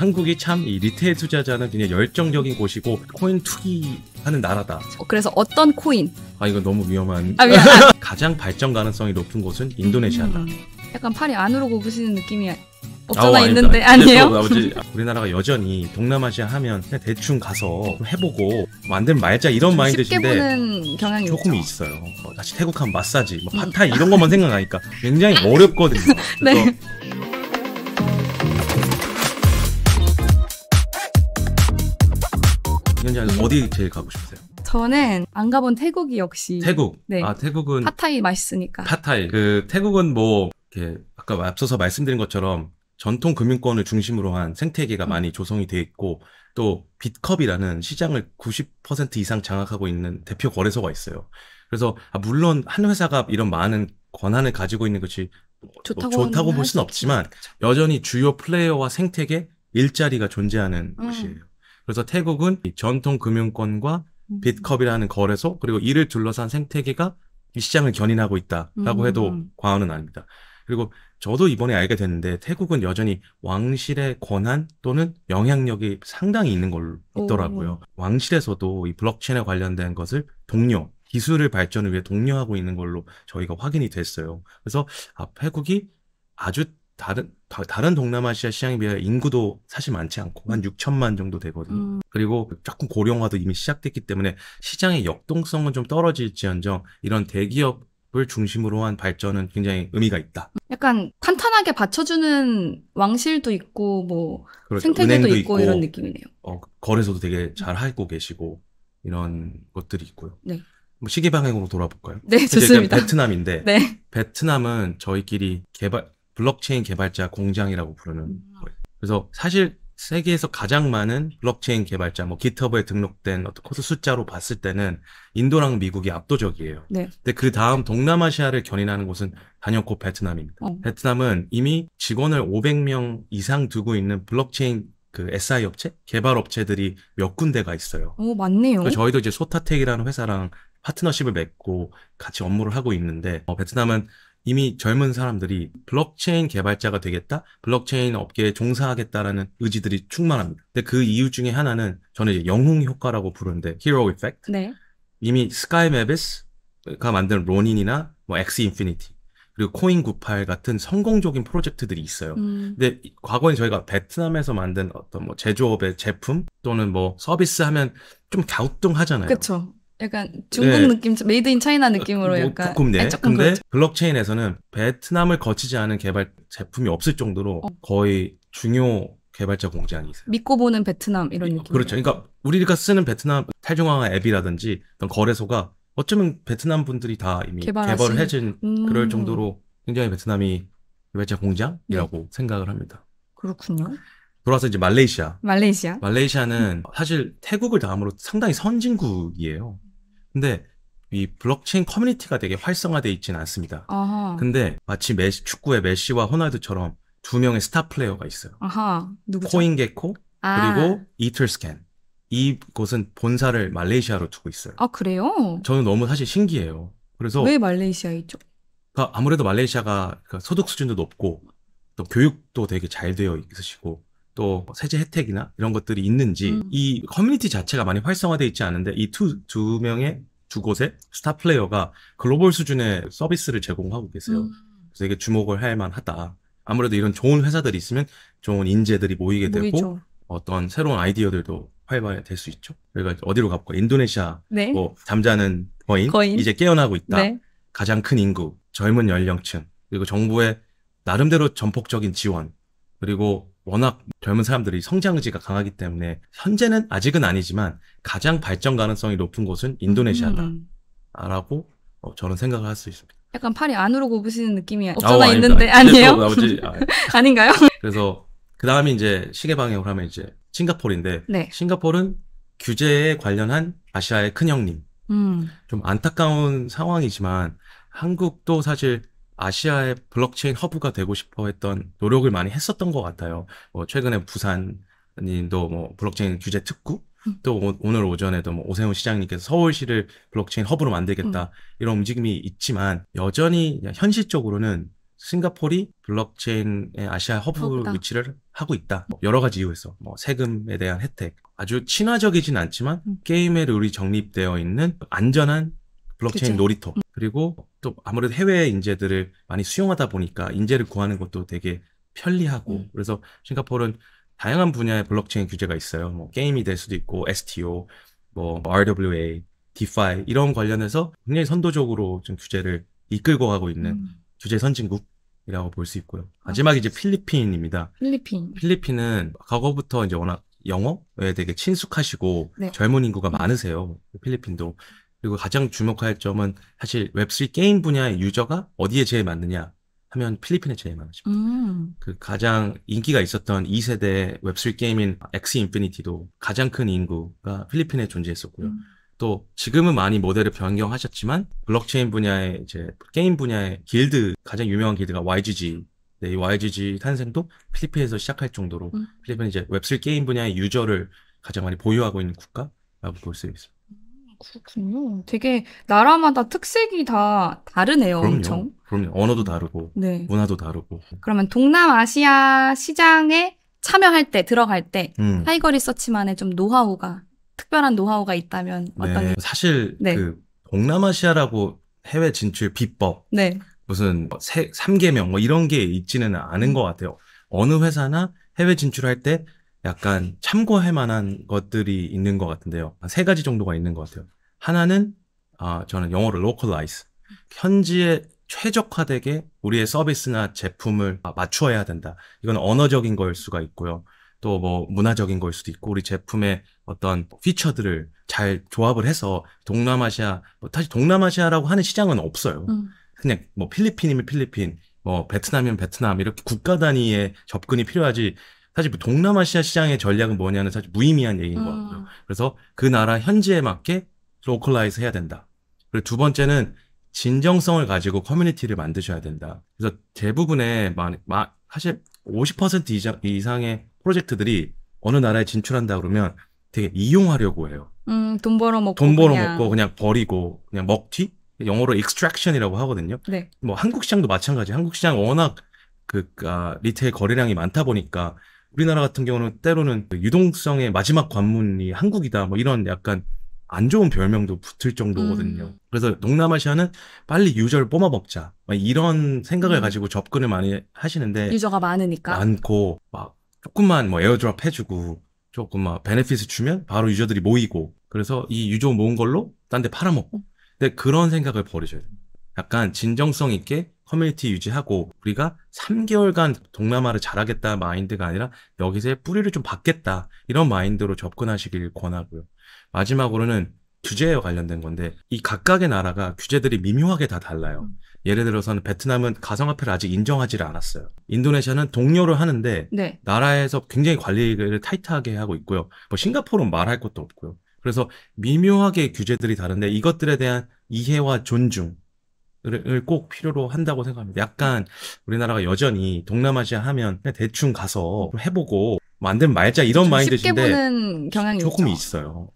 한국이 참 이 리테일 투자자는 굉장히 열정적인 곳이고 코인 투기하는 나라다. 어, 그래서 어떤 코인? 아 이거 너무 위험한. 아, 미안. 가장 발전 가능성이 높은 곳은 인도네시아다. 음, 약간 팔이 안으로 고부시는 느낌이 없잖아 어, 있는데 아니에요 우리나라가 여전히 동남아시아 하면 그냥 대충 가서 해보고 만든 뭐 말자 이런 마인드신데 경향이 조금 있죠. 있어요. 뭐 다시 태국한 마사지, 뭐 음. 파타이 런 것만 생각하니까 굉장히 어렵거든요. 네. 현재 어디 제일 가고 싶으세요? 저는 안 가본 태국이 역시 태국. 네. 아 태국은 팟타이 맛있으니까. 팟타이. 그 태국은 뭐 이렇게 아까 앞서서 말씀드린 것처럼 전통 금융권을 중심으로 한 생태계가 음. 많이 조성이 돼 있고 또 비트컵이라는 시장을 90% 이상 장악하고 있는 대표 거래소가 있어요. 그래서 아, 물론 한 회사가 이런 많은 권한을 가지고 있는 것이 좋다고, 뭐 좋다고 볼 수는 없지만 그렇죠. 여전히 주요 플레이어와 생태계 일자리가 존재하는 음. 곳이에요. 그래서 태국은 전통 금융권과 음. 빚컵이라는 거래소 그리고 이를 둘러싼 생태계가 이 시장을 견인하고 있다라고 해도 음. 과언은 아닙니다. 그리고 저도 이번에 알게 됐는데 태국은 여전히 왕실의 권한 또는 영향력이 상당히 있는 걸로 있더라고요. 오. 왕실에서도 이 블록체인에 관련된 것을 동료 기술을 발전을 위해 독려하고 있는 걸로 저희가 확인이 됐어요. 그래서 아, 태국이 아주 다른 다, 른 동남아시아 시장에 비해 인구도 사실 많지 않고 한 6천만 정도 되거든요. 음. 그리고 조금 고령화도 이미 시작됐기 때문에 시장의 역동성은 좀 떨어질지언정 이런 대기업 을 중심으로 한 발전은 굉장히 의미가 있다. 약간 탄탄하게 받쳐주는 왕실도 있고 뭐 그렇죠. 생태계도 있고, 있고, 이런 느낌이네요. 어, 거래소도 되게 잘 하고 계시고 이런 것들이 있고요. 네. 뭐 시계 방향으로 돌아볼까요? 네, 좋습니다. 베트남인데 네. 베트남은 저희끼리 개발 블록체인 개발자 공장이라고 부르는 음. 거예요. 그래서 사실 세계에서 가장 많은 블록체인 개발자, 뭐 기터브에 등록된 어떤 코드 숫자로 봤을 때는 인도랑 미국이 압도적이에요. 네. 근데 그 다음 동남아시아를 견인하는 곳은 단연코 베트남입니다. 어. 베트남은 이미 직원을 500명 이상 두고 있는 블록체인 그 SI 업체, 개발 업체들이 몇 군데가 있어요. 오, 어, 맞네요. 그러니까 저희도 이제 소타텍이라는 회사랑 파트너십을 맺고 같이 업무를 하고 있는데 어, 베트남은 이미 젊은 사람들이 블록체인 개발자가 되겠다, 블록체인 업계에 종사하겠다라는 의지들이 충만합니다. 근데 그 이유 중에 하나는 저는 이제 영웅 효과라고 부르는데 히로 어 이펙트. 네. 이미 스카이 메비스가 만든 론인이나뭐 엑스 인피니티 그리고 코인 98 같은 성공적인 프로젝트들이 있어요. 음. 근데 과거에 저희가 베트남에서 만든 어떤 뭐 제조업의 제품 또는 뭐 서비스 하면 좀 갸우뚱하잖아요. 그렇죠. 약간 중국 네. 느낌, 메이드 인 차이나 느낌으로 뭐, 약간 네. 조금 근데 그렇죠. 블록체인에서는 베트남을 거치지 않은 개발 제품이 없을 정도로 어. 거의 중요 개발자 공장 아니세요? 믿고 보는 베트남 이런 느낌. 그렇죠. 그러니까 우리가 쓰는 베트남 탈중앙화 앱이라든지 어떤 거래소가 어쩌면 베트남 분들이 다 이미 개발하신... 개발을 해준 음... 그럴 정도로 굉장히 베트남이 개발자 공장이라고 네. 생각을 합니다. 그렇군요. 돌아서 이제 말레이시아. 말레이시아. 말레이시아는 음. 사실 태국을 다음으로 상당히 선진국이에요. 근데 이 블록체인 커뮤니티가 되게 활성화돼 있지는 않습니다. 아하. 근데 마치 메시, 축구의 메시와 호날두처럼 두 명의 스타 플레이어가 있어요. 아하. 누구죠? 코인게코 아. 그리고 이틀스캔. 이곳은 본사를 말레이시아로 두고 있어요. 아 그래요? 저는 너무 사실 신기해요. 그래서 왜말레이시아있죠 그러니까 아무래도 말레이시아가 그 소득 수준도 높고 또 교육도 되게 잘 되어 있으시고 또 뭐 세제 혜택이나 이런 것들이 있는지 음. 이 커뮤니티 자체가 많이 활성화돼 있지 않은데 이 두 두 명의 두 곳의 스타 플레이어가 글로벌 수준의 서비스를 제공하고 계세요. 음. 그래서 이게 주목을 할 만하다. 아무래도 이런 좋은 회사들이 있으면 좋은 인재들이 모이게 모이죠. 되고 어떤 새로운 아이디어들도 활발될 수 있죠. 그러니까 어디로 가볼까? 인도네시아 네. 뭐 잠자는 거인, 거인, 이제 깨어나고 있다. 네. 가장 큰 인구, 젊은 연령층 그리고 정부의 나름대로 전폭적인 지원 그리고 워낙 젊은 사람들이 성장 의지가 강하기 때문에 현재는 아직은 아니지만 가장 발전 가능성이 높은 곳은 인도네시아다라고 음. 어, 저는 생각을 할 수 있습니다. 약간 팔이 안으로 굽으시는 느낌이 어, 없잖아 아, 있는데 예. 아니에요? 나머지, 아, 닌가요 그래서 그 다음이 이제 시계 방향으 하면 이제 싱가포르인데 네. 싱가포르는 규제에 관련한 아시아의 큰 형님. 음. 좀 안타까운 상황이지만 한국도 사실 아시아의 블록체인 허브가 되고 싶어 했던 노력을 많이 했었던 것 같아요. 뭐 최근에 부산님도 뭐 블록체인 규제 특구 음. 또 오, 늘 오전에도 뭐 오세훈 시장님께서 서울시를 블록체인 허브로 만들겠다 음. 이런 움직임이 있지만 여전히 현실적으로는 싱가폴이 블록체인의 아시아 허브 허브다. 위치를 하고 있다. 뭐 여러 가지 이유에서 뭐 세금에 대한 혜택, 아주 친화적이진 않지만 음. 게임의 룰이 정립되어 있는 안전한 블록체인 그쵸. 놀이터 그리고 또 아무래도 해외 인재들을 많이 수용하다 보니까 인재를 구하는 것도 되게 편리하고 음. 그래서 싱가포르는 다양한 분야의 블록체인 규제가 있어요. 뭐 게임이 될 수도 있고 STO, 뭐 RWA, DeFi 이런 관련해서 굉장히 선도적으로 좀 규제를 이끌고 가고 있는 음. 규제 선진국 이라고 볼 수 있고요. 아, 마지막 이제 필리핀입니다. 필리핀. 필리핀은 과거부터 이제 워낙 영어에 되게 친숙하시고 네. 젊은 인구가 많으세요. 필리핀도 그리고 가장 주목할 점은 사실 웹3 게임 분야의 유저가 어디에 제일 많느냐 하면 필리핀에 제일 많으십니다. 음. 그 가장 인기가 있었던 2세대 웹3 게임인 엑스 인피니티도 가장 큰 인구가 필리핀에 존재했었고요. 음. 또 지금은 많이 모델을 변경하셨지만 블록체인 분야의 이제 게임 분야의 길드 가장 유명한 길드가 YGG 네, 이 YGG 탄생도 필리핀에서 시작할 정도로 음. 필리핀이 이제 웹3 게임 분야의 유저를 가장 많이 보유하고 있는 국가라고 볼 수 있습니다. 그렇군요. 되게 나라마다 특색이 다 다르네요, 그럼요. 엄청. 그럼요. 언어도 다르고 네. 문화도 다르고. 그러면 동남아시아 시장에 참여할 때 들어갈 때 음. 타이거 리서치만의 좀 노하우가 특별한 노하우가 있다면 네. 어떤 네. 사실 네. 그 동남아시아라고 해외 진출 비법 네. 무슨 뭐 세, 3개명 뭐 이런 게 있지는 않은 음. 것 같아요. 어느 회사나 해외 진출할 때 약간 참고할 만한 것들이 있는 것 같은데요. 한세 가지 정도가 있는 것 같아요. 하나는 아, 저는 영어로 localize. 현지에 최적화되게 우리의 서비스나 제품을 맞추어야 된다. 이건 언어적인 걸 수가 있고요. 또 뭐 문화적인 걸 수도 있고 우리 제품의 어떤 피처들을 잘 조합을 해서 동남아시아 뭐 다시 동남아시아라고 하는 시장은 없어요. 음. 그냥 뭐 필리핀이면 필리핀, 뭐 베트남이면 베트남 이렇게 국가 단위의 접근이 필요하지 사실 뭐 동남아시아 시장의 전략은 뭐냐는 사실 무의미한 얘기인 음. 것 같고요. 그래서 그 나라 현지에 맞게 로컬라이즈 해야 된다. 그리고 두 번째는 진정성을 가지고 커뮤니티를 만드셔야 된다. 그래서 대부분의 마, 마, 사실 50% 이상, 이상의 프로젝트들이 어느 나라에 진출한다 그러면 되게 이용하려고 해요. 음, 돈 벌어 먹고 돈 벌어 그냥. 그냥 버리고 그냥 먹튀 영어로 extraction이라고 하거든요. 네. 뭐 한국 시장도 마찬가지. 한국 시장 워낙 그 아, 리테일 거래량이 많다 보니까 우리나라 같은 경우는 때로는 그 유동성의 마지막 관문이 한국이다 뭐 이런 약간 안 좋은 별명도 붙을 정도거든요. 음. 그래서 동남아시아는 빨리 유저를 뽑아먹자. 막 이런 생각을 음. 가지고 접근을 많이 하시는데 유저가 많으니까 많고 막 조금만 뭐 에어드랍 해주고 조금 막 베네핏을 주면 바로 유저들이 모이고 그래서 이 유저 모은 걸로 딴 데 팔아먹고 음. 근데 그런 생각을 버리셔야 돼요. 약간 진정성 있게 커뮤니티 유지하고 우리가 3개월간 동남아를 잘하겠다 마인드가 아니라 여기서의 뿌리를 좀 받겠다 이런 마인드로 접근하시길 권하고요. 마지막으로는 규제와 관련된 건데 이 각각의 나라가 규제들이 미묘하게 다 달라요. 음. 예를 들어서는 베트남은 가상화폐를 아직 인정하지를 않았어요. 인도네시아는 동료를 하는데 네. 나라에서 굉장히 관리를 타이트하게 하고 있고요. 뭐 싱가포르는 말할 것도 없고요. 그래서 미묘하게 규제들이 다른데 이것들에 대한 이해와 존중 를꼭 필요로 한다고 생각합니다. 약간 우리나라가 여전히 동남아시아 하면 대충 가서 해보고 뭐안 되면 말자 이런 마인드인데 조금 있죠. 있어요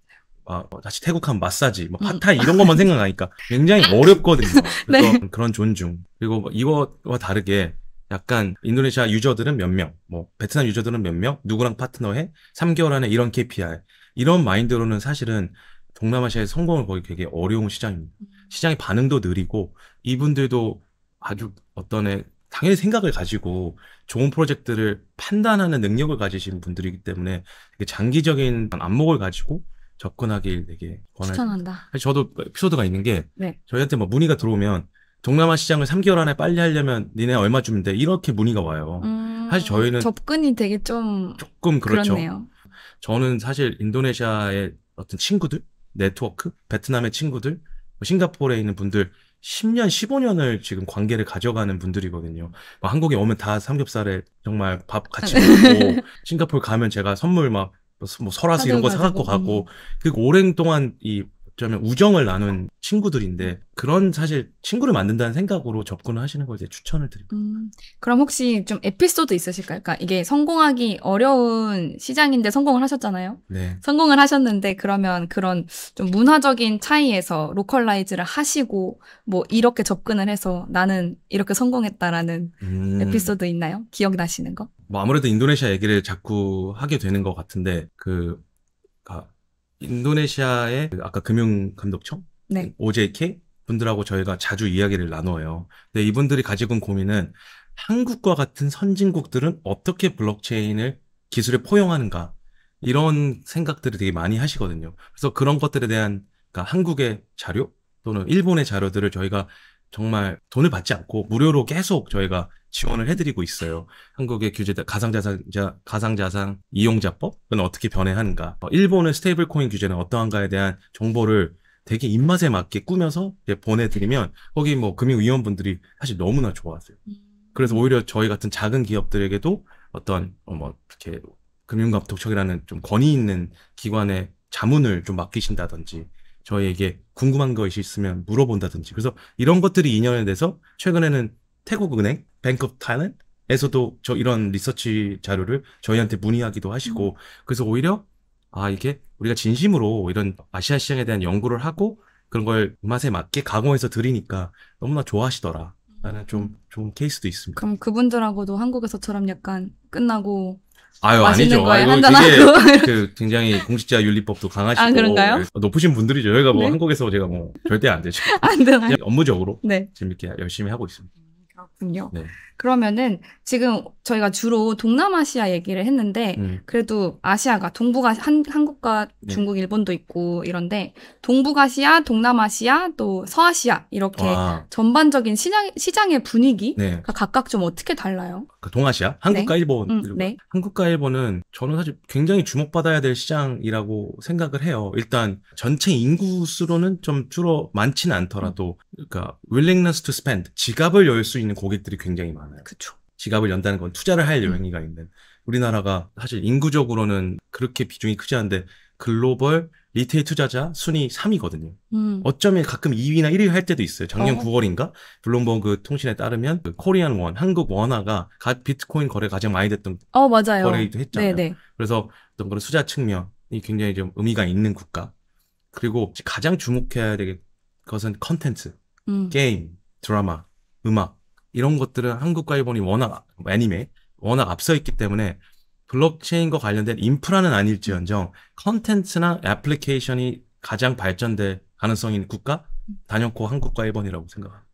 아, 뭐 다시 태국한 마사지, 뭐 파타이 음. 이런 것만 생각하니까 굉장히 어렵거든요. 네. 그런 존중. 그리고 뭐 이거와 다르게 약간 인도네시아 유저들은 몇 명, 뭐 베트남 유저들은 몇 명, 누구랑 파트너해, 3개월 안에 이런 KPI 이런 마인드로는 사실은 동남아시아의 성공을 거기 되게 어려운 시장입니다. 음. 시장의 반응도 느리고 이분들도 아주 어떤 당연히 생각을 가지고 좋은 프로젝트를 판단하는 능력을 가지신 분들이기 때문에 장기적인 안목을 가지고 접근하길 되게 권할. 추천한다. 사실 저도 에피소드가 있는 게 네. 저희한테 뭐 문의가 들어오면 동남아 시장을 3개월 안에 빨리 하려면 니네 얼마 주면 돼 이렇게 문의가 와요. 음, 사실 저희는 접근이 되게 좀 조금 그렇죠. 그렇네요. 저는 사실 인도네시아의 어떤 친구들 네트워크, 베트남의 친구들, 뭐 싱가포르에 있는 분들 10년, 15년을 지금 관계를 가져가는 분들이거든요. 막 한국에 오면 다 삼겹살에 정말 밥 같이 아, 네. 먹고 싱가포르 가면 제가 선물 막뭐 뭐 설화수 이런 거 사갖고 가고 그 오랜 동안 이 어쩌면 우정을 나눈 친구들인데 그런 사실 친구를 만든다는 생각으로 접근을 하시는 걸 이제 추천을 드립니다. 음, 그럼 혹시 좀 에피소드 있으실까요? 그러니까 이게 성공하기 어려운 시장인데 성공을 하셨잖아요. 네. 성공을 하셨는데 그러면 그런 좀 문화적인 차이에서 로컬라이즈를 하시고 뭐 이렇게 접근을 해서 나는 이렇게 성공했다라는 음. 에피소드 있나요? 기억나시는 거? 뭐 아무래도 인도네시아 얘기를 자꾸 하게 되는 것 같은데 그 인도네시아의 그 아까 금융감독청 네. OJK 분들하고 저희가 자주 이야기를 나눠요. 근데 이분들이 가지고 온 고민은 한국과 같은 선진국들은 어떻게 블록체인을 기술에 포용하는가 이런 생각들을 되게 많이 하시거든요. 그래서 그런 것들에 대한 그러니까 한국의 자료 또는 일본의 자료들을 저희가 정말 돈을 받지 않고 무료로 계속 저희가 지원을 해드리고 있어요. 한국의 규제 가상자산자 가상자산 이용자법은 어떻게 변해하는가, 어, 일본의 스테이블 코인 규제는 어떠한가에 대한 정보를 되게 입맛에 맞게 꾸며서 보내드리면 거기 뭐 금융위원분들이 사실 너무나 좋아하세요. 음. 그래서 오히려 저희 같은 작은 기업들에게도 어떤 어, 뭐 이렇게 금융감독청이라는 좀 권위 있는 기관의 자문을 좀 맡기신다든지 저희에게 궁금한 것이 있으면 물어본다든지 그래서 이런 것들이 인연에 대해서 최근에는 태국은행, 뱅크 오브 타일랜드 에서도 저 이런 리서치 자료를 저희한테 문의하기도 하시고 음. 그래서 오히려 아 이게 우리가 진심으로 이런 아시아 시장에 대한 연구를 하고 그런 걸 맛에 맞게 가공해서 드리니까 너무나 좋아하시더라 라는 음. 좀 좋은 케이스도 있습니다. 그럼 그분들하고도 한국에서처럼 약간 끝나고 아유 아니죠. 아이고, 이게 그 굉장히 공직자 윤리법도 강하시고 아, 그런가요? 예, 높으신 분들이죠. 저희가 뭐 네? 한국에서 제가 뭐 절대 안 되죠. 안 되나요? 업무적으로 네. 재밌게 열심히 하고 있습니다. 그렇군요. 네. 그러면은 지금 저희가 주로 동남아시아 얘기를 했는데 음. 그래도 아시아가 동북아 한, 한국과 네. 중국, 일본도 있고 이런데 동북아시아, 동남아시아 또 서아시아 이렇게 와. 전반적인 시장 시장의 분위기가 네. 각각 좀 어떻게 달라요? 그 동아시아 한국과 네. 일본 음, 네. 한국과 일본은 저는 사실 굉장히 주목받아야 될 시장이라고 생각을 해요. 일단 전체 인구 수로는 좀 줄어 많지는 않더라도 그러니까 willingness to spend 지갑을 열 수 있는 고객들이 굉장히 많아요. 그렇죠. 지갑을 연다는 건 투자를 할 여행이가 음. 있는 우리나라가 사실 인구적으로는 그렇게 비중이 크지 않은데 글로벌 리테의 투자자 순위 3위거든요. 음. 어쩌면 가끔 2위나 1위 할 때도 있어요. 작년 어. 9월인가 블룸버그 통신에 따르면 그 코리안 원, 한국 원화가 가, 비트코인 거래 가장 많이 됐던 어, 맞아요. 거래기도 했잖아요. 네네. 네. 그래서 어떤 그런 수자 측면이 굉장히 좀 의미가 있는 국가. 그리고 가장 주목해야 될 것은 컨텐츠, 음. 게임, 드라마, 음악 이런 것들은 한국과 일본이 워낙 아, 애니메 워낙 앞서 있기 때문에 블록체인과 관련된 인프라는 아닐지언정 컨텐츠나 애플리케이션이 가장 발전될 가능성인 국가 단연코 한국과 일본이라고 생각합니다.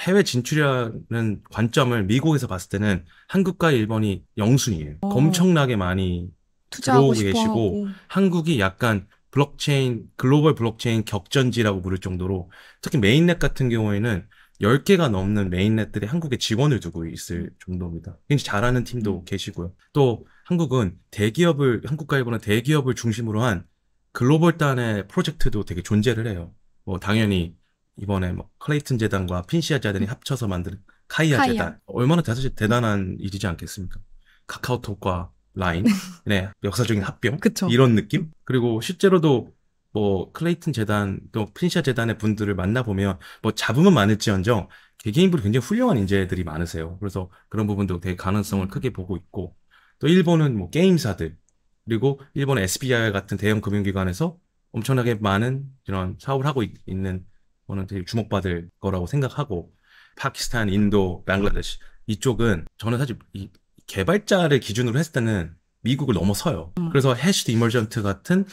해외 진출이라는 관점을 미국에서 봤을 때는 한국과 일본이 영순이에요. 어. 엄청나게 많이 들어오고 계시고 한국이 약간 블록체인 글로벌 블록체인 격전지라고 부를 정도로 특히 메인넷 같은 경우에는 10개가 넘는 메인넷들이 한국에 직원을 두고 있을 음. 정도입니다. 굉장히 잘하는 팀도 음. 계시고요. 또 한국은 대기업을 한국가일보는 대기업을 중심으로 한 글로벌 단의 프로젝트도 되게 존재를 해요. 뭐 당연히 이번에 뭐 클레이튼 재단과 핀시아 재단이 음. 합쳐서 만든 카이아, 카이아. 재단 얼마나 사실 대단한 일이지 않겠습니까? 카카오톡과 라인, 네 역사적인 합병 그쵸. 이런 느낌 그리고 실제로도 뭐 클레이튼 재단 또 핀시아 재단의 분들을 만나보면 뭐 잡음은 많을지언정 개개인분이 굉장히 훌륭한 인재들이 많으세요. 그래서 그런 부분도 되게 가능성을 음. 크게 보고 있고 또 일본은 뭐 게임사들 그리고 일본 SBI 같은 대형 금융기관에서 엄청나게 많은 이런 사업을 하고 있, 는 거는 되게 주목받을 거라고 생각하고 파키스탄, 인도, 방글라데시 이쪽은 저는 사실 이 개발자를 기준으로 했을 때는 미국을 넘어서요. 음. 그래서 해시드 이머전트 같은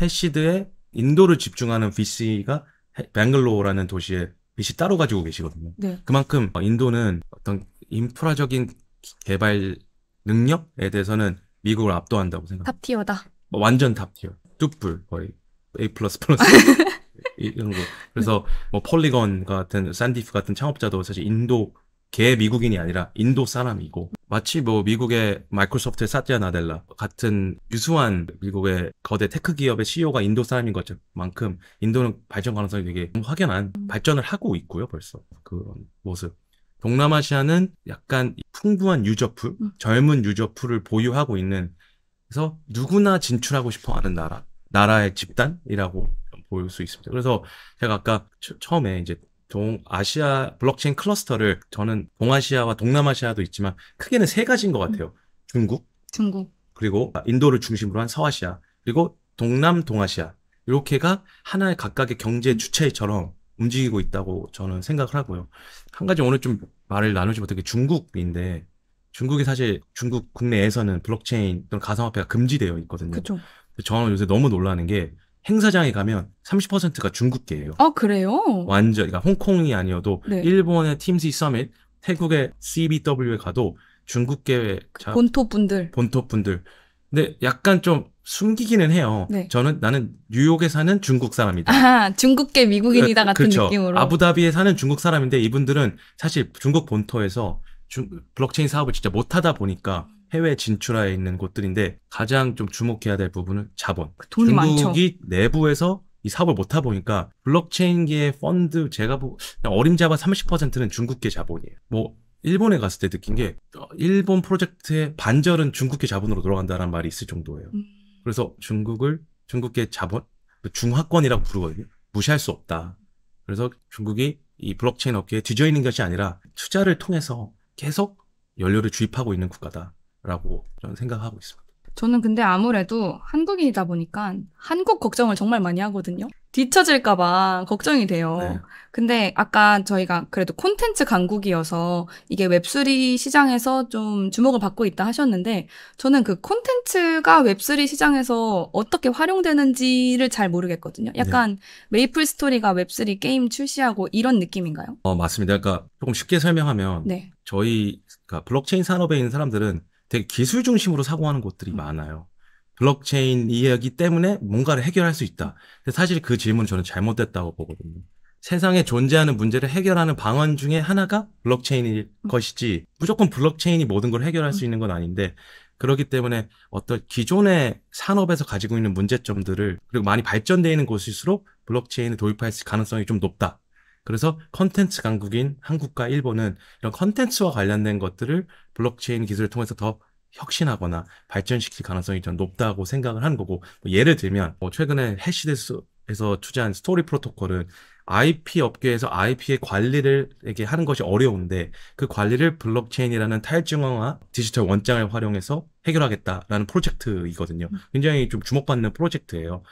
해시드의 인도를 집중하는 VC가 뱅글로라는 도시에 빛이 따로 가지고 계시거든요. 네. 그만큼 인도는 어떤 인프라적인 개발 능력에 대해서는 미국을 압도한다고 생각합니다. 탑티어다. 뭐 완전 탑티어. 뚝불 거의 A 이런 거. 그래서 뭐 폴리건 같은 산디프 같은 창업자도 사실 인도 개 미국인이 아니라 인도 사람이고 마치 뭐 미국의 마이크로소프트의 사티아 나델라 같은 유수한 미국의 거대 테크 기업의 CEO가 인도 사람인 것만큼 인도는 발전 가능성이 되게 확연한 발전을 하고 있고요 벌써 그런 모습 동남아시아는 약간 풍부한 유저풀, 음. 젊은 유저풀을 보유하고 있는 그래서 누구나 진출하고 싶어 하는 나라, 나라의 집단이라고 볼 수 있습니다. 그래서 제가 아까 처, 처음에 이제 동아시아 블록체인 클러스터를 저는 동아시아와 동남아시아도 있지만 크게는 세 가지인 것 같아요. 음. 중국, 중국, 그리고 인도를 중심으로 한 서아시아, 그리고 동남 동아시아 이렇게가 하나의 각각의 경제 주체처럼 움직이고 있다고 저는 생각을 하고요. 한 가지 오늘 좀 말을 나누지 못한 게 중국인데 중국이 사실 중국 국내에서는 블록체인 또는 가상화폐가 금지되어 있거든요. 그쵸. 렇 저는 요새 너무 놀라는 게 행사장에 가면 30%가 중국계예요. 아 그래요? 완전 그러니까 홍콩이 아니어도 네. 일본의 팀시 서밋, 태국의 CBW에 가도 중국계 본토 분들 본토 분들 근데 약간 좀 숨기기는 해요. 네. 저는 나는 뉴욕에 사는 중국 사람이다. 아, 중국계 미국인이다 그, 같은 그렇죠. 느낌으로. 아부다비에 사는 중국 사람인데 이분들은 사실 중국 본토에서 중, 블록체인 사업을 진짜 못하다 보니까 해외 진출하에 있는 곳들인데 가장 좀 주목해야 될 부분은 자본. 그 돈이 중국이 많죠. 내부에서 이 사업을 못하 보니까 블록체인계의 펀드 제가 보 어림잡아 30%는 중국계 자본이에요. 뭐 일본에 갔을 때 느낀 게 어, 일본 프로젝트의 반절은 중국계 자본으로 돌아간다는 말이 있을 정도예요. 음. 그래서 중국을 중국계 자본 그 중화권이라고 부르거든요. 무시할 수 없다. 그래서 중국이 이 블록체인 업계에 뒤져 있는 것이 아니라 투자를 통해서 계속 연료를 주입하고 있는 국가다라고 저는 생각하고 있습니다. 저는 근데 아무래도 한국인이다 보니까 한국 걱정을 정말 많이 하거든요. 뒤처질까봐 걱정이 돼요. 네. 근데 아까 저희가 그래도 콘텐츠 강국이어서 이게 웹3 시장에서 좀 주목을 받고 있다 하셨는데 저는 그 콘텐츠가 웹3 시장에서 어떻게 활용되는지를 잘 모르겠거든요. 네. 약간 네. 메이플 스토리가 웹3 게임 출시하고 이런 느낌인가요? 어, 맞습니다. 그러니까 조금 쉽게 설명하면 네. 저희 그러니까 블록체인 산업에 있는 사람들은 되게 기술 중심으로 사고하는 곳들이 음. 많아요. 블록체인 이야기 때문에 뭔가를 해결할 수 있다. 사실 그 질문은 저는 잘못됐다고 보거든요. 세상에 존재하는 문제를 해결하는 방안 중에 하나가 블록체인일 음. 것이지 무조건 블록체인이 모든 걸 해결할 수 음. 있는 건 아닌데 그렇기 때문에 어떤 기존의 산업에서 가지고 있는 문제점들을 그리고 많이 발전되어 있는 곳일수록 블록체인을 도입할 가능성이 좀 높다. 그래서 컨텐츠 강국인 한국과 일본은 이런 컨텐츠와 관련된 것들을 블록체인 기술을 통해서 더 혁신하거나 발전시킬 가능성이 좀 높다고 생각을 한 거고 뭐 예를 들면 뭐 최근에 해시데스에서 투자한 스토리 프로토콜은 IP 업계에서 IP의 관리를 이게 하는 것이 어려운데 그 관리를 블록체인이라는 탈중앙화 디지털 원장을 활용해서 해결하겠다라는 프로젝트이거든요. 음. 굉장히 좀 주목받는 프로젝트예요.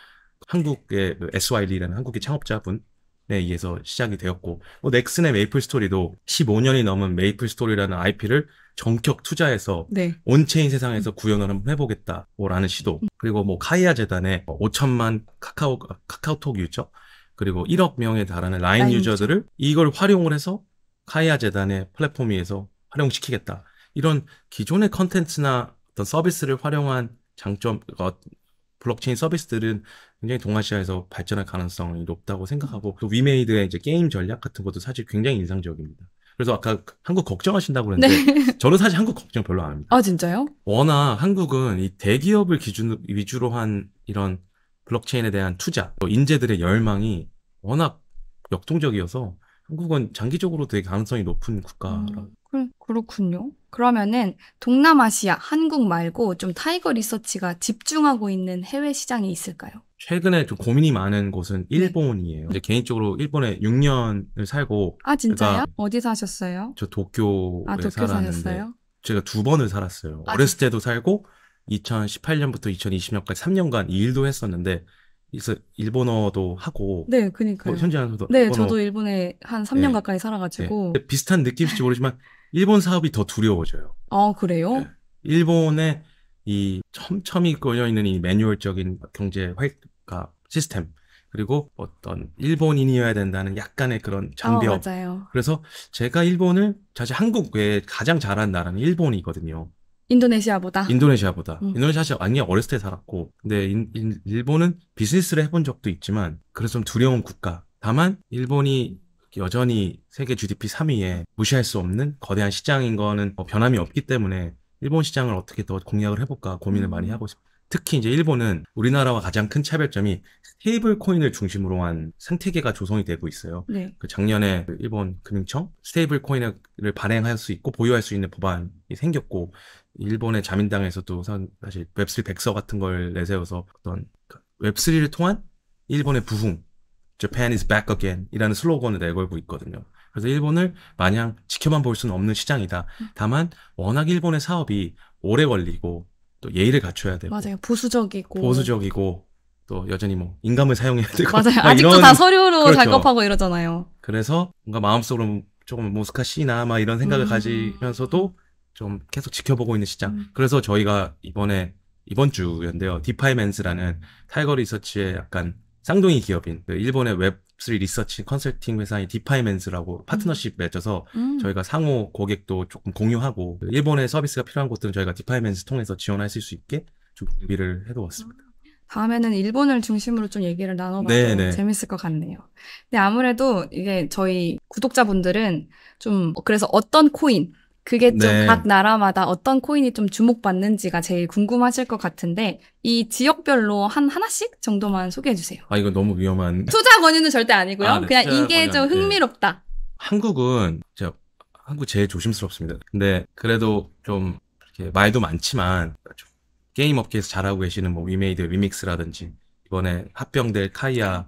한국의 SYL이라는 그 한국의 창업자분 에 의해서 시작이 되었고 뭐 넥슨의 메이플 스토리도 15년이 넘은 메이플 스토리라는 IP를 정격 투자해서 네. 온체인 세상에서 구현을 한번 해보겠다라는 시도 그리고 뭐 카이아 재단에 5천만 카카오 카카오톡 유저 그리고 1억 명에 달하는 라인, 라인 유저들을 이걸 활용을 해서 카이아 재단의 플랫폼 위에서 활용시키겠다 이런 기존의 컨텐츠나 어떤 서비스를 활용한 장점 어, 블록체인 서비스들은 굉장히 동아시아에서 발전할 가능성이 높다고 생각하고 또 위메이드의 이제 게임 전략 같은 것도 사실 굉장히 인상적입니다. 그래서 아까 한국 걱정하신다고 네. 그랬는데 네. 저는 사실 한국 걱정 별로 안 합니다. 아 진짜요? 워낙 한국은 이 대기업을 기준 위주로 한 이런 블록체인에 대한 투자, 또 인재들의 열망이 워낙 역동적이어서 한국은 장기적으로 되게 가능성이 높은 국가라. 음, 그렇군요. 그러면은 동남아시아, 한국 말고 좀 타이거 리서치가 집중하고 있는 해외 시장이 있을까요? 최근에 좀 고민이 많은 곳은 네. 일본이에요. 이제 개인적으로 일본에 6년을 살고 아 진짜요? 어디 사셨어요? 저 도쿄에 아, 도쿄 살았는데 사셨어요? 제가 두 번을 살았어요. 아, 어렸을 때도 살고 2018년부터 2020년까지 3년간 일도 했었는데 그래서 일본어도 하고 네, 그니까요. 러뭐 현지 에서도 네, 일본어. 저도 일본에 한 3년 네. 가까이 살아가지고 네. 비슷한 느낌일지 모르지만 일본 사업이 더 두려워져요. 아 그래요? 네. 일본에이 첨첨이 걸려 있는 이 매뉴얼적인 경제 활, 그러니까 시스템 그리고 어떤 일본인이어야 된다는 약간의 그런 장벽. 어, 그래서 제가 일본을 사실 한국 외에 가장 잘한 나라는 일본이거든요. 인도네시아보다. 인도네시아보다. 음. 인도네시아 아니 어렸을 때 살았고, 근데 인, 인, 일본은 비즈니스를 해본 적도 있지만 그래서 좀 두려운 국가. 다만 일본이 여전히 세계 GDP 3위에 무시할 수 없는 거대한 시장인 거는 뭐 변함이 없기 때문에 일본 시장을 어떻게 더 공략을 해볼까 고민을 음. 많이 하고 싶어요. 특히 이제 일본은 우리나라와 가장 큰 차별점이 테이블 코인을 중심으로 한 생태계가 조성이 되고 있어요. 네. 그 작년에 그 일본 금융청 스테이블 코인을 발행할 수 있고 보유할 수 있는 법안이 생겼고 일본의 자민당에서도 사실 웹3 백서 같은 걸 내세워서 어떤 그 웹3를 통한 일본의 부흥 Japan is back again 이라는 슬로건을 내걸고 있거든요. 그래서 일본을 마냥 지켜만 볼 수는 없는 시장이다. 음. 다만 워낙 일본의 사업이 오래 걸리고 또 예의를 갖춰야 되고 맞아요 보수적이고 보수적이고 또 여전히 뭐 인감을 사용해야 되고 맞아요 아직도 이런... 다 서류로 그렇죠. 작업하고 이러잖아요 그래서 뭔가 마음속으로 조금 모스카 시나막 이런 생각을 음. 가지면서도 좀 계속 지켜보고 있는 시장 음. 그래서 저희가 이번에 이번 주였는데요 디파이맨스라는 타이거 리서치의 약간 쌍둥이 기업인 그 일본의 웹 웹3 리서치 컨설팅 회사인 디파이맨스라고 음. 파트너십 맺어서 음. 저희가 상호 고객도 조금 공유하고 일본의 서비스가 필요한 곳들은 저희가 디파이맨스 통해서 지원하실 수 있게 준비를 해두었습니다. 다음에는 일본을 중심으로 좀 얘기를 나눠봐도 네네. 네. 재밌을 것 같네요. 근데 아무래도 이게 저희 구독자분들은 좀 그래서 어떤 코인 그게 좀각 네. 나라마다 어떤 코인이 좀 주목받는지가 제일 궁금하실 것 같은데 이 지역별로 한 하나씩 정도만 소개해 주세요. 아 이거 너무 위험한. 투자 권유는 절대 아니고요. 아, 네, 그냥 이게 권유는, 좀 흥미롭다. 네. 한국은 제 한국 제일 조심스럽습니다. 근데 그래도 좀 이렇게 말도 많지만 게임 업계에서 잘하고 계시는 뭐 위메이드 리믹스라든지 이번에 합병될 카이아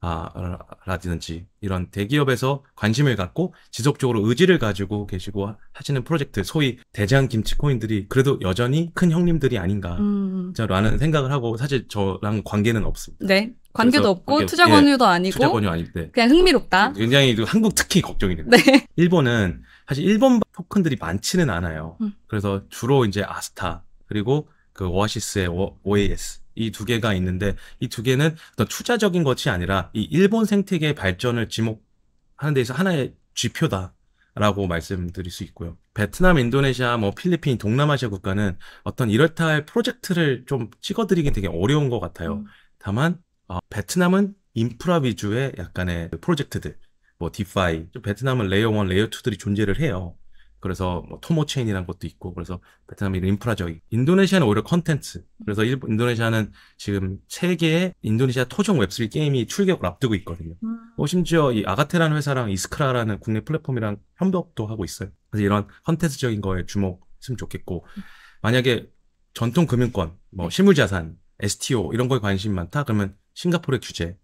아, 라든지 이런 대기업에서 관심을 갖고 지속적으로 의지를 가지고 계시고 하시는 프로젝트 소위 대장 김치 코인들이 그래도 여전히 큰 형님들이 아닌가라는 음, 음. 생각을 하고 사실 저랑 관계는 없습니다. 네. 관계도 없고 투자 권유도 예, 아니고 투자 권유 아닌데 네. 그냥 흥미롭다. 굉장히 그 한국 특히 걱정이 됩니다. 네. 일본은 사실 일본 토큰들이 많지는 않아요. 음. 그래서 주로 이제 아스타 그리고 그 오아시스의 오, OAS 이두 개가 있는데 이 두 개는 어떤 투자적인 것이 아니라 이 일본 생태계의 발전을 지목하는 데서 하나의 지표다. 라고 말씀드릴 수 있고요. 베트남, 인도네시아, 뭐 필리핀, 동남아시아 국가는 어떤 이렇다 할 프로젝트를 좀 찍어드리긴 되게 어려운 것 같아요. 음. 다만 어, 베트남은 인프라 위주의 약간의 그 프로젝트들, 뭐 디파이, 베트남은 레이어 1, 레이어 2들이 존재를 해요. 그래서 뭐 토모체인이라는 것도 있고 그래서 베트남이 인프라적이 인도네시아는 오히려 컨텐츠 그래서 음. 일본, 인도네시아는 지금 세계의 인도네시아 토종 웹3 게임이 출격을 앞두고 있거든요 뭐 심지어 이 아가테라는 회사랑 이스크라라는 국내 플랫폼이랑 협업도 하고 있어요 그래서 이런 컨텐츠적인 거에 주목했으면 좋겠고 음. 만약에 전통 금융권 뭐 네. 실물자산 STO 이런 거에 관심 많다 그러면 싱가포르의 규제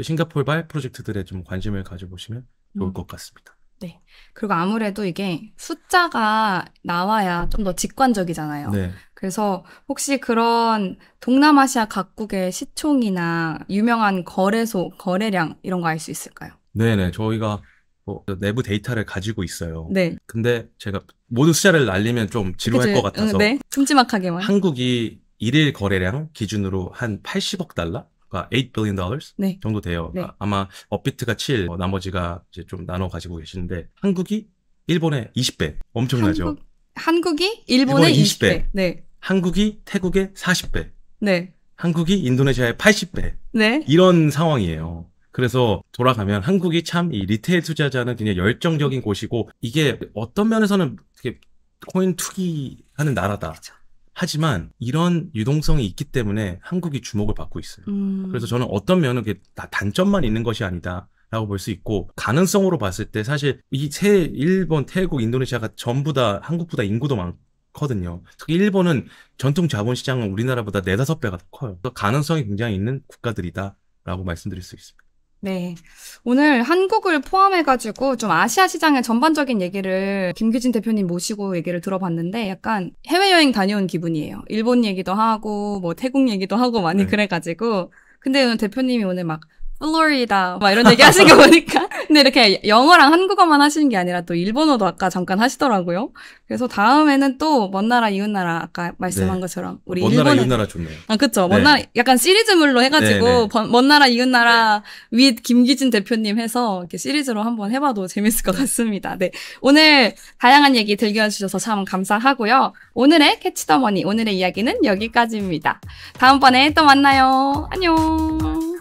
싱가폴발 프로젝트들에 좀 관심을 가져보시면 좋을 것 같습니다. 네. 그리고 아무래도 이게 숫자가 나와야 좀 더 직관적이잖아요. 네. 그래서 혹시 그런 동남아시아 각국의 시총이나 유명한 거래소, 거래량 이런 거 알 수 있을까요? 네네. 저희가 뭐 내부 데이터를 가지고 있어요. 네. 근데 제가 모든 숫자를 날리면 좀 지루할 그치? 것 같아서. 음, 네. 큼지하게만 한국이 일일 거래량 기준으로 한 80억 달러? 그러니까 8 billion dollars 네. 정도 돼요. 네. 그러니까 아마 업비트가 7, 어, 뭐 나머지가 이제 좀 나눠 가지고 계시는데 한국이 일본의 20배 엄청나죠. 한국, 한국이 일본의, 일본의 20배. 20배. 네. 한국이 태국의 40배. 네. 한국이 인도네시아의 80배. 네. 이런 상황이에요. 그래서 돌아가면 한국이 참 이 리테일 투자자는 굉장히 열정적인 곳이고 이게 어떤 면에서는 되게 코인 투기하는 나라다. 그쵸. 하지만 이런 유동성이 있기 때문에 한국이 주목을 받고 있어요. 음. 그래서 저는 어떤 면은 게 단점만 있는 것이 아니다. 라고 볼 수 있고 가능성으로 봤을 때 사실 이 세 일본, 태국, 인도네시아가 전부 다 한국보다 인구도 많거든요. 특히 일본은 전통 자본 시장은 우리나라보다 네다섯 배가 더 커요. 가능성이 굉장히 있는 국가들이다라고 말씀드릴 수 있습니다. 네. 오늘 한국을 포함해가지고 좀 아시아 시장의 전반적인 얘기를 김규진 대표님 모시고 얘기를 들어봤는데 약간 해외여행 다녀온 기분이에요. 일본 얘기도 하고 뭐 태국 얘기도 하고 많이 네. 그래가지고. 근데 오늘 대표님이 오늘 막 플로리다 막 이런 얘기 하신 거 보니까 근데 이렇게 영어랑 한국어만 하시는 게 아니라 또 일본어도 아까 잠깐 하시더라고요. 그래서 다음에는 또 먼 나라 이웃 나라 아까 말씀한 네. 것처럼 어, 우리 먼 나라 이웃 나라 좋네요. 아 그렇죠. 네. 먼 나라 약간 시리즈물로 해가지고 네, 네. 번, 먼 나라 이웃 나라 윗 네. 김기진 대표님 해서 이렇게 시리즈로 한번 해봐도 재밌을 것 같습니다. 네 오늘 다양한 얘기 들려주셔서 참 감사하고요. 오늘의 캐치더머니 오늘의 이야기는 여기까지입니다. 다음번에 또 만나요. 안녕.